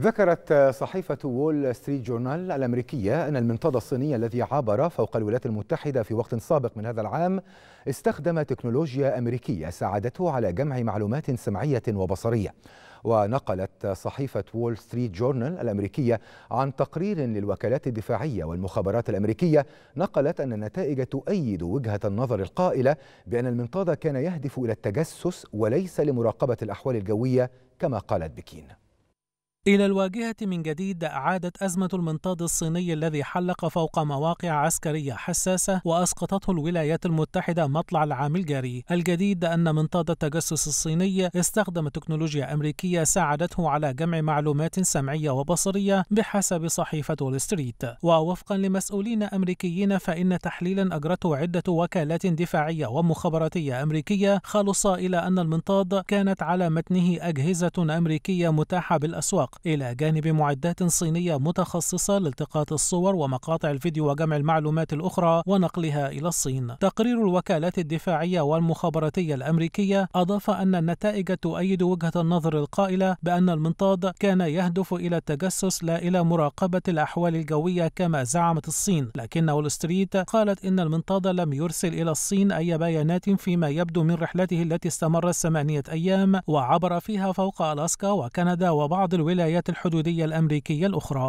ذكرت صحيفة وول ستريت جورنال الأمريكية أن المنطاد الصيني الذي عبر فوق الولايات المتحدة في وقت سابق من هذا العام استخدم تكنولوجيا أمريكية ساعدته على جمع معلومات سمعية وبصرية ونقلت صحيفة وول ستريت جورنال الأمريكية عن تقرير للوكالات الدفاعية والمخابرات الأمريكية نقلت أن النتائج تؤيد وجهة النظر القائلة بأن المنطاد كان يهدف إلى التجسس وليس لمراقبة الأحوال الجوية كما قالت بكين إلى الواجهة من جديد عادت أزمة المنطاد الصيني الذي حلق فوق مواقع عسكرية حساسة وأسقطته الولايات المتحدة مطلع العام الجاري الجديد أن منطاد التجسس الصيني استخدم تكنولوجيا أمريكية ساعدته على جمع معلومات سمعية وبصرية بحسب صحيفة وول ستريت ووفقا لمسؤولين أمريكيين فإن تحليلا أجرته عدة وكالات دفاعية ومخابراتية أمريكية خلص إلى أن المنطاد كانت على متنه أجهزة أمريكية متاحة بالأسواق إلى جانب معدات صينية متخصصة لالتقاط الصور ومقاطع الفيديو وجمع المعلومات الأخرى ونقلها إلى الصين تقرير الوكالات الدفاعية والمخابراتية الأمريكية أضاف أن النتائج تؤيد وجهة النظر القائلة بأن المنطاد كان يهدف إلى التجسس لا إلى مراقبة الأحوال الجوية كما زعمت الصين لكن وول ستريت قالت إن المنطاد لم يرسل إلى الصين أي بيانات فيما يبدو من رحلته التي استمرت ثمانية أيام وعبر فيها فوق ألاسكا وكندا وبعض الولايات الولايات الحدودية الأمريكية الأخرى